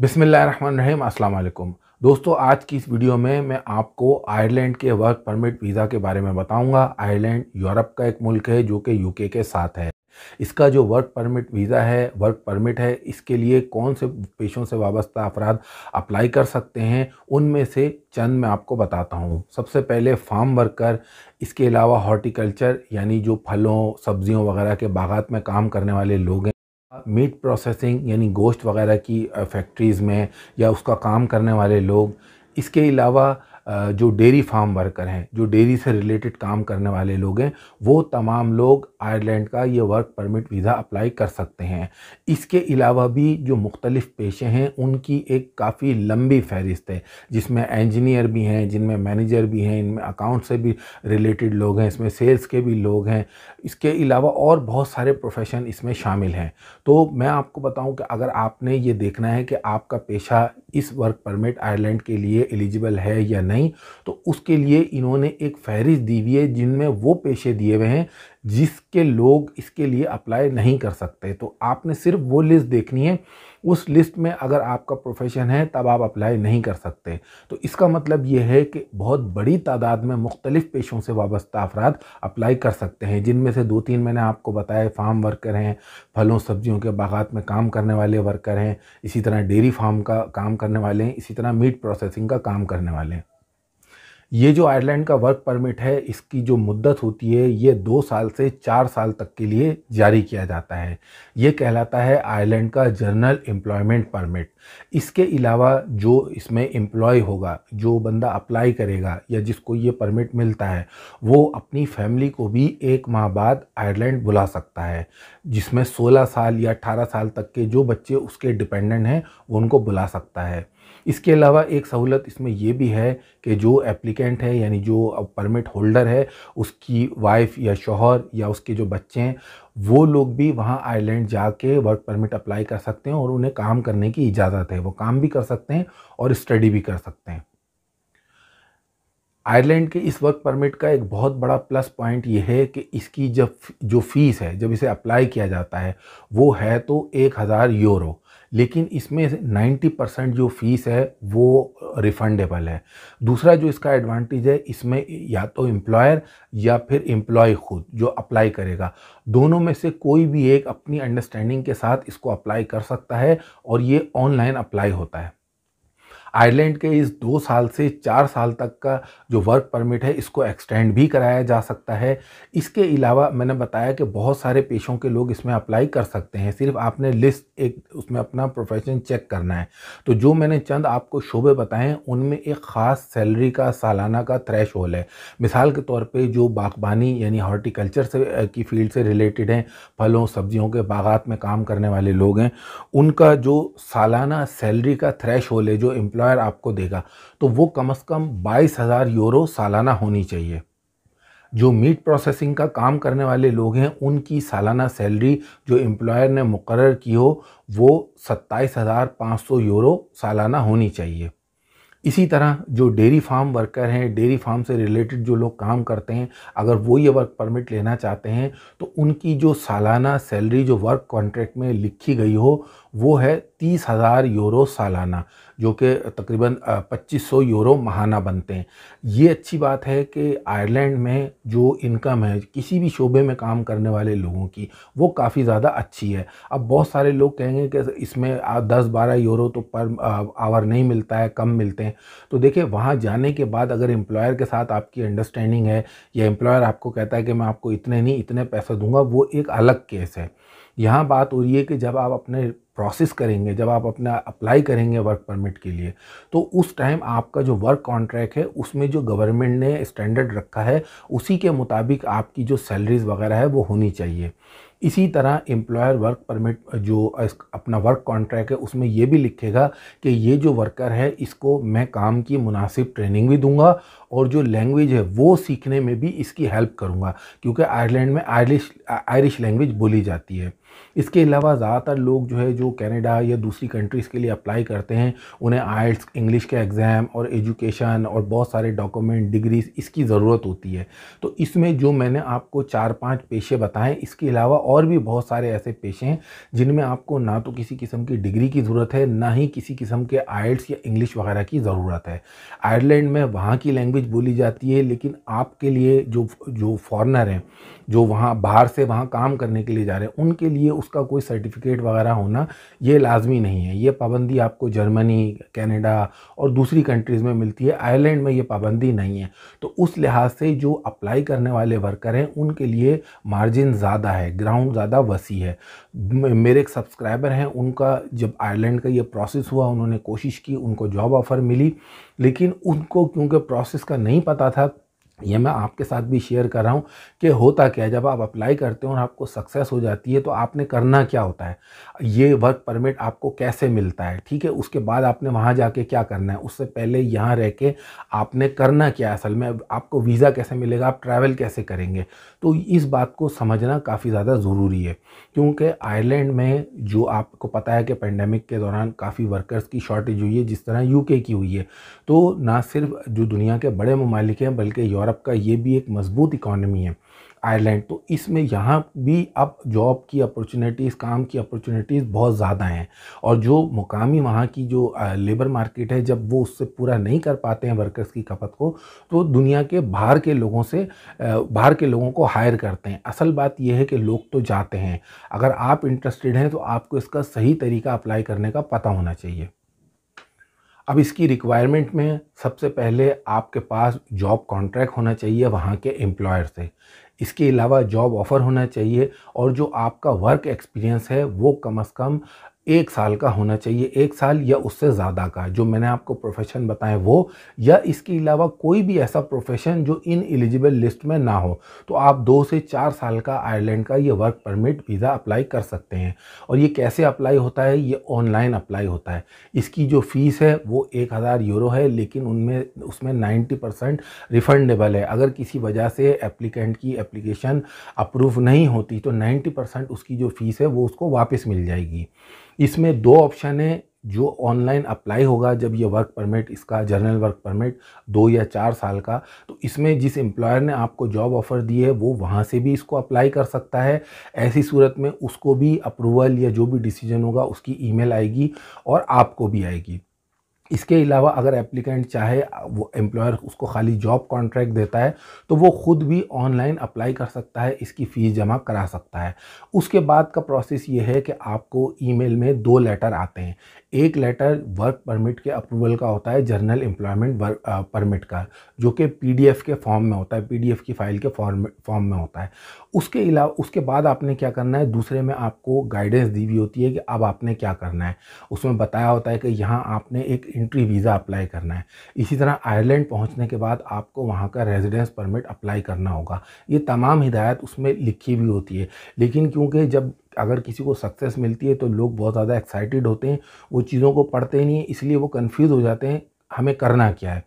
बिसमीम् अल्लाम दोस्तों आज की इस वीडियो में मैं आपको आयरलैंड के वर्क परमिट वीज़ा के बारे में बताऊंगा आयरलैंड यूरोप का एक मुल्क है जो कि यूके के साथ है इसका जो वर्क परमिट वीज़ा है वर्क परमिट है इसके लिए कौन से पेशों से वाबस्ता अफराद अप्लाई कर सकते हैं उनमें से चंद मैं आपको बताता हूँ सबसे पहले फार्म वर्कर इसके अलावा हॉर्टिकल्चर यानी जो फलों सब्जियों वगैरह के बागात में काम करने वाले लोग हैं मीट प्रोसेसिंग यानी गोश्त वगैरह की फैक्ट्रीज़ में या उसका काम करने वाले लोग इसके अलावा जो डेयरी फार्म वर्कर हैं जो डेयरी से रिलेटेड काम करने वाले लोग हैं वो तमाम लोग आयरलैंड का ये वर्क परमिट वीज़ा अप्लाई कर सकते हैं इसके अलावा भी जो मुख्तलिफ़ पेशे हैं उनकी एक काफ़ी लंबी फहरिस्त है जिसमें इंजीनियर भी हैं जिनमें मैनेजर भी हैं इनमें अकाउंट से भी रिलेटेड लोग हैं इसमें सेल्स के भी लोग हैं इसके अलावा और बहुत सारे प्रोफेशन इसमें शामिल हैं तो मैं आपको बताऊँ कि अगर आपने ये देखना है कि आपका पेशा इस वर्क परमिट आयरलैंड के लिए एलिजिबल है या नहीं नहीं तो उसके लिए इन्होंने एक फहरिस्त दी हुई है जिनमें वो पेशे दिए हुए हैं जिसके लोग इसके लिए अप्लाई नहीं कर सकते तो आपने सिर्फ वो लिस्ट देखनी है उस लिस्ट में अगर आपका प्रोफेशन है तब आप अप्लाई नहीं कर सकते तो इसका मतलब ये है कि बहुत बड़ी तादाद में मुख्तलिफ़ पेशों से वाबस्ता अफराद अप्लाई कर सकते हैं जिनमें से दो तीन मैंने आपको बताया फार्म वर्कर हैं फलों सब्जियों के बागात में काम करने वाले वर्कर हैं इसी तरह डेयरी फार्म का काम करने वाले हैं इसी तरह मीट प्रोसेसिंग का काम करने वाले हैं ये जो आयरलैंड का वर्क परमिट है इसकी जो मुद्दत होती है ये दो साल से चार साल तक के लिए जारी किया जाता है ये कहलाता है आयरलैंड का जर्नल एम्प्लॉयमेंट परमिट इसके अलावा जो इसमें एम्प्लॉय होगा जो बंदा अप्लाई करेगा या जिसको ये परमिट मिलता है वो अपनी फैमिली को भी एक माह बाद आयरलैंड बुला सकता है जिसमें सोलह साल या अठारह साल तक के जो बच्चे उसके डिपेंडेंट हैं उनको बुला सकता है इसके अलावा एक सहूलत इसमें यह भी है कि जो एप्लीकेंट है यानी जो परमिट होल्डर है उसकी वाइफ या शोहर या उसके जो बच्चे हैं वो लोग भी वहाँ आइलैंड जाके वर्क परमिट अप्लाई कर सकते हैं और उन्हें काम करने की इजाज़त है वो काम भी कर सकते हैं और स्टडी भी कर सकते हैं आयरलैंड के इस वर्क परमिट का एक बहुत बड़ा प्लस पॉइंट ये है कि इसकी जब जो फीस है जब इसे अप्लाई किया जाता है वो है तो एक हज़ार यूरो लेकिन इसमें 90 परसेंट जो फीस है वो रिफंडेबल है दूसरा जो इसका एडवांटेज है इसमें या तो एम्प्लॉयर या फिर एम्प्लॉय खुद जो अप्लाई करेगा दोनों में से कोई भी एक अपनी अंडरस्टैंडिंग के साथ इसको अप्लाई कर सकता है और ये ऑनलाइन अप्लाई होता है आयरलैंड के इस दो साल से चार साल तक का जो वर्क परमिट है इसको एक्सटेंड भी कराया जा सकता है इसके अलावा मैंने बताया कि बहुत सारे पेशों के लोग इसमें अप्लाई कर सकते हैं सिर्फ आपने लिस्ट एक उसमें अपना प्रोफेशन चेक करना है तो जो मैंने चंद आपको शोबे बताएं उनमें एक ख़ास सैलरी का सालाना का थ्रेश होल है मिसाल के तौर पर जो बागबानी यानी हॉर्टिकल्चर से की फील्ड से रिलेटेड हैं फलों सब्जियों के बागात में काम करने वाले लोग हैं उनका जो सालाना सैलरी का थ्रेश होल है जो एम्प्लॉयर आपको देगा तो वो कम से कम बाईस हज़ार यूरो सालाना होनी चाहिए जो मीट प्रोसेसिंग का काम करने वाले लोग हैं उनकी सालाना सैलरी जो एम्प्लॉयर ने मुकर की हो वो सत्ताईस हज़ार पाँच सौ यूरो सालाना होनी चाहिए इसी तरह जो डेयरी फार्म वर्कर हैं डेयरी फार्म से रिलेटेड जो लोग काम करते हैं अगर वो ये वर्क परमिट लेना चाहते हैं तो उनकी जो सालाना सैलरी जो वर्क कॉन्ट्रैक्ट में लिखी गई हो वो है तीस हज़ार यूरो सालाना जो कि तकरीबन 2500 यूरो महाना बनते हैं ये अच्छी बात है कि आयरलैंड में जो इनकम है किसी भी शोबे में काम करने वाले लोगों की वो काफ़ी ज़्यादा अच्छी है अब बहुत सारे लोग कहेंगे कि इसमें दस बारह यूरो तो पर आवर नहीं मिलता है कम मिलते हैं तो देखिए वहाँ जाने के बाद अगर एम्प्लॉयर के साथ आपकी अंडरस्टैंडिंग है या एम्प्लॉयर आपको कहता है कि मैं आपको इतने नहीं इतने पैसा दूंगा वो एक अलग केस है यहाँ बात हो रही है कि जब आप अपने प्रोसेस करेंगे जब आप अपना अप्लाई करेंगे वर्क परमिट के लिए तो उस टाइम आपका जो वर्क कॉन्ट्रैक्ट है उसमें जो गवर्नमेंट ने स्टैंडर्ड रखा है उसी के मुताबिक आपकी जो सैलरीज वगैरह है वो होनी चाहिए इसी तरह एम्प्लॉयर वर्क परमिट जो अपना वर्क कॉन्ट्रैक्ट है उसमें ये भी लिखेगा कि ये जो वर्कर है इसको मैं काम की मुनासिब ट्रेनिंग भी दूंगा और जो लैंग्वेज है वो सीखने में भी इसकी हेल्प करूंगा क्योंकि आयरलैंड में आयरिश आयरिश लैंग्वेज बोली जाती है इसके अलावा ज़्यादातर लोग जो है जो कनाडा या दूसरी कंट्रीज़ के लिए अप्लाई करते हैं उन्हें आइट्स इंग्लिश के एग्ज़ाम और एजुकेशन और बहुत सारे डॉक्यूमेंट डिग्रीज इसकी ज़रूरत होती है तो इसमें जो मैंने आपको चार पाँच पेशे बताएं इसके अलावा और भी बहुत सारे ऐसे पेशे हैं जिनमें आपको ना तो किसी किस्म की डिग्री की ज़रूरत है ना ही किसी किस्म के आइट्स या इंग्लिश वगैरह की ज़रूरत है आयरलैंड में वहाँ की लैंग्वेज बोली जाती है लेकिन आपके लिए जो जो फ़ॉरनर हैं जो वहाँ बाहर से वहाँ काम करने के लिए जा रहे हैं उनके लिए लिए उसका कोई सर्टिफिकेट वगैरह होना ये लाजमी नहीं है ये पाबंदी आपको जर्मनी कनाडा और दूसरी कंट्रीज़ में मिलती है आयरलैंड में ये पाबंदी नहीं है तो उस लिहाज से जो अप्लाई करने वाले वर्कर हैं उनके लिए मार्जिन ज़्यादा है ग्राउंड ज़्यादा वसी है मेरे एक सब्सक्राइबर हैं उनका जब आयरलैंड का ये प्रोसेस हुआ उन्होंने कोशिश की उनको जॉब ऑफ़र मिली लेकिन उनको क्योंकि प्रोसेस का नहीं पता था ये मैं आपके साथ भी शेयर कर रहा हूँ कि होता क्या है जब आप अप्लाई करते हो और आपको सक्सेस हो जाती है तो आपने करना क्या होता है ये वर्क परमिट आपको कैसे मिलता है ठीक है उसके बाद आपने वहाँ जाके क्या करना है उससे पहले यहाँ रह के आपने करना क्या है असल में आपको वीज़ा कैसे मिलेगा आप ट्रैवल कैसे करेंगे तो इस बात को समझना काफ़ी ज़्यादा ज़रूरी है क्योंकि आयरलैंड में जो आपको पता है कि पेंडेमिक के दौरान काफ़ी वर्कर्स की शॉर्टेज हुई है जिस तरह यू की हुई है तो ना सिर्फ जो दुनिया के बड़े ममालिक हैं बल्कि यूरोप अरब का ये भी एक मजबूत इकॉनमी है आयरलैंड तो इसमें यहाँ भी अब जॉब की अपॉर्चुनिटीज़ काम की अपॉर्चुनिटीज़ बहुत ज़्यादा हैं और जो मुकामी वहाँ की जो लेबर मार्केट है जब वो उससे पूरा नहीं कर पाते हैं वर्कर्स की खपत को तो दुनिया के बाहर के लोगों से बाहर के लोगों को हायर करते हैं असल बात यह है कि लोग तो जाते हैं अगर आप इंटरेस्टेड हैं तो आपको इसका सही तरीका अप्लाई करने का पता होना चाहिए अब इसकी रिक्वायरमेंट में सबसे पहले आपके पास जॉब कॉन्ट्रैक्ट होना चाहिए वहाँ के एम्प्लॉयर से इसके अलावा जॉब ऑफ़र होना चाहिए और जो आपका वर्क एक्सपीरियंस है वो कम अज़ कम एक साल का होना चाहिए एक साल या उससे ज़्यादा का जो मैंने आपको प्रोफेशन बताएं वो या इसके अलावा कोई भी ऐसा प्रोफेशन जो इन एलिजिबल लिस्ट में ना हो तो आप दो से चार साल का आयरलैंड का ये वर्क परमिट वीज़ा अप्लाई कर सकते हैं और ये कैसे अप्लाई होता है ये ऑनलाइन अप्लाई होता है इसकी जो फ़ीस है वो एक हज़ार यूरो है लेकिन उनमें उसमें नाइन्टी परसेंट रिफंडेबल है अगर किसी वजह से एप्लीकेंट की एप्लीकेशन अप्रूव नहीं होती तो नाइन्टी परसेंट उसकी जो फ़ीस है वो उसको वापस मिल जाएगी इसमें दो ऑप्शन है जो ऑनलाइन अप्लाई होगा जब ये वर्क परमिट इसका जर्नल वर्क परमिट दो या चार साल का तो इसमें जिस एम्प्लॉयर ने आपको जॉब ऑफ़र दी है वो वहाँ से भी इसको अप्लाई कर सकता है ऐसी सूरत में उसको भी अप्रूवल या जो भी डिसीजन होगा उसकी ईमेल आएगी और आपको भी आएगी इसके अलावा अगर एप्लीकेंट चाहे वो एम्प्लॉयर उसको खाली जॉब कॉन्ट्रैक्ट देता है तो वो ख़ुद भी ऑनलाइन अप्लाई कर सकता है इसकी फ़ीस जमा करा सकता है उसके बाद का प्रोसेस ये है कि आपको ईमेल में दो लेटर आते हैं एक लेटर वर्क परमिट के अप्रूवल का होता है जर्नल एम्प्लॉयमेंट वर्क परमिट का जो कि पी के फॉर्म में होता है पी की फ़ाइल के फॉर्म फॉर्म में होता है उसके अलावा उसके बाद आपने क्या करना है दूसरे में आपको गाइडेंस दी हुई होती है कि अब आपने क्या करना है उसमें बताया होता है कि यहाँ आपने एक एंट्री वीज़ा अप्लाई करना है इसी तरह आयरलैंड पहुंचने के बाद आपको वहां का रेजिडेंस परमिट अप्लाई करना होगा ये तमाम हिदायत उसमें लिखी भी होती है लेकिन क्योंकि जब अगर किसी को सक्सेस मिलती है तो लोग बहुत ज़्यादा एक्साइटेड होते हैं वो चीज़ों को पढ़ते नहीं है इसलिए वो कन्फ्यूज़ हो जाते हैं हमें करना क्या है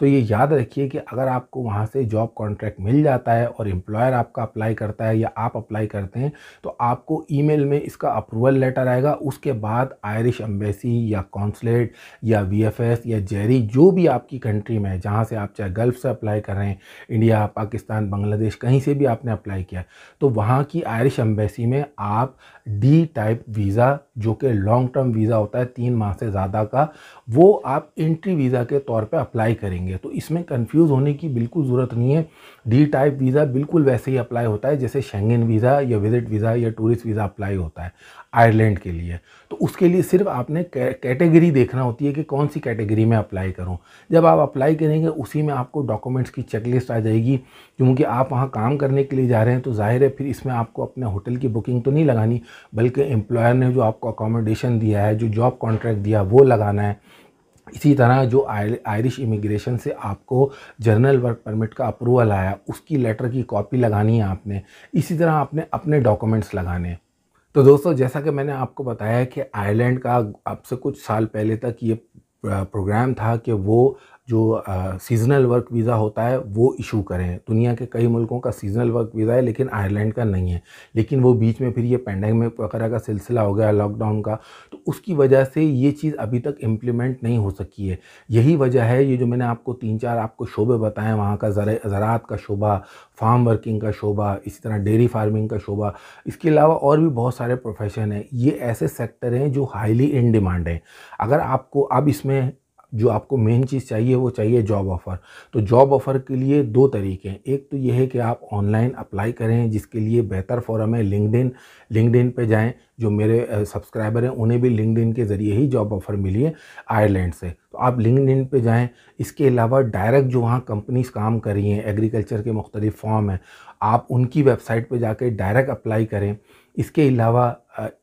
तो ये याद रखिए कि अगर आपको वहाँ से जॉब कॉन्ट्रैक्ट मिल जाता है और एम्प्लॉयर आपका अप्लाई करता है या आप अप्लाई करते हैं तो आपको ईमेल में इसका अप्रूवल लेटर आएगा उसके बाद आयरिश एम्बेसी या कौंसलेट या वी या जेरी जो भी आपकी कंट्री में है जहाँ से आप चाहे गल्फ से अप्लाई कर रहे हैं इंडिया पाकिस्तान बांग्लादेश कहीं से भी आपने अप्लाई किया तो वहाँ की आयरिश एम्बेसी में आप डी टाइप वीज़ा जो कि लॉन्ग टर्म वीज़ा होता है तीन माह से ज़्यादा का वो आप एंट्री वीज़ा के तौर पर अप्लाई करेंगे जाएंगे तो इसमें कंफ्यूज होने की बिल्कुल ज़रूरत नहीं है डी टाइप वीज़ा बिल्कुल वैसे ही अप्लाई होता है जैसे शेंगेन वीज़ा या विजिट वीज़ा या टूरिस्ट वीज़ा अप्लाई होता है आयरलैंड के लिए तो उसके लिए सिर्फ आपने कैटेगरी देखना होती है कि कौन सी कैटेगरी में अप्लाई करूँ जब आप अप्लाई करेंगे उसी में आपको डॉक्यूमेंट्स की चेकलिस्ट आ जाएगी क्योंकि आप वहाँ काम करने के लिए जा रहे हैं तो ज़ाहिर है फिर इसमें आपको अपने होटल की बुकिंग तो नहीं लगानी बल्कि एम्प्लॉयर ने जो आपको अकोमोडेशन दिया है जो जॉब कॉन्ट्रैक्ट दिया वो लगाना है इसी तरह जो आयरिश इमिग्रेशन से आपको जर्नल वर्क परमिट का अप्रूवल आया उसकी लेटर की कॉपी लगानी है आपने इसी तरह आपने अपने डॉक्यूमेंट्स लगाने तो दोस्तों जैसा कि मैंने आपको बताया कि आयरलैंड का आपसे कुछ साल पहले तक ये प्रोग्राम था कि वो जो सीजनल वर्क वीज़ा होता है वो इशू करें दुनिया के कई मुल्कों का सीजनल वर्क वीज़ा है लेकिन आयरलैंड का नहीं है लेकिन वो बीच में फिर ये पेंडेमिक वगैरह का सिलसिला हो गया लॉकडाउन का तो उसकी वजह से ये चीज़ अभी तक इम्प्लीमेंट नहीं हो सकी है यही वजह है ये जो मैंने आपको तीन चार आपको शोबे बताए वहाँ का ज़रात का शोबा फार्म वर्किंग का शोबा इसी तरह डेयरी फार्मिंग का शोबा इसके अलावा और भी बहुत सारे प्रोफेशन हैं ये ऐसे सेक्टर हैं जो हाईली इन डिमांड हैं अगर आपको अब इसमें जो आपको मेन चीज़ चाहिए वो चाहिए जॉब ऑफ़र तो जॉब ऑफ़र के लिए दो तरीके हैं एक तो ये है कि आप ऑनलाइन अप्लाई करें जिसके लिए बेहतर फॉरम है लिंकडिन लिंकडिन पे जाएं जो मेरे सब्सक्राइबर हैं उन्हें भी लिंकडिन के ज़रिए ही जॉब ऑफ़र मिली है आयरलैंड से तो आप लिंकडिन पे जाएं इसके अलावा डायरेक्ट जो वहाँ कंपनीज काम कर रही हैं एग्रीकल्चर के मुख्तलिफ फॉर्म हैं आप उनकी वेबसाइट पर जाकर डायरेक्ट अप्लाई करें इसके अलावा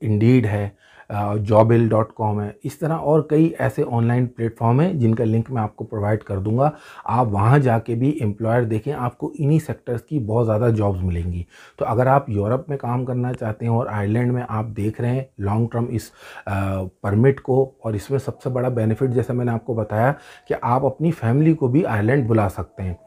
इंडीड है जॉबिल डॉट कॉम है इस तरह और कई ऐसे ऑनलाइन प्लेटफॉर्म हैं जिनका लिंक मैं आपको प्रोवाइड कर दूंगा आप वहाँ जाके भी एम्प्लॉयर देखें आपको इन्हीं सेक्टर्स की बहुत ज़्यादा जॉब्स मिलेंगी तो अगर आप यूरोप में काम करना चाहते हैं और आयरलैंड में आप देख रहे हैं लॉन्ग टर्म इस परमिट को और इसमें सबसे बड़ा बेनिफिट जैसा मैंने आपको बताया कि आप अपनी फैमिली को भी आयरलैंड बुला सकते हैं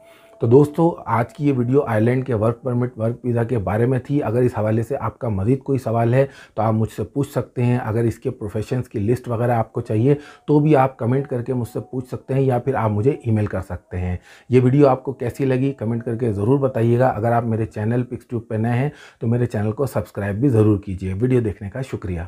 तो दोस्तों आज की ये वीडियो आयरलैंड के वर्क परमिट वर्क वीज़ा के बारे में थी अगर इस हवाले से आपका मजीद कोई सवाल है तो आप मुझसे पूछ सकते हैं अगर इसके प्रोफेशंस की लिस्ट वगैरह आपको चाहिए तो भी आप कमेंट करके मुझसे पूछ सकते हैं या फिर आप मुझे ई कर सकते हैं ये वीडियो आपको कैसी लगी कमेंट करके ज़रूर बताइएगा अगर आप मेरे चैनल पिक्स ट्यूब पर नए हैं तो मेरे चैनल को सब्सक्राइब भी ज़रूर कीजिए वीडियो देखने का शुक्रिया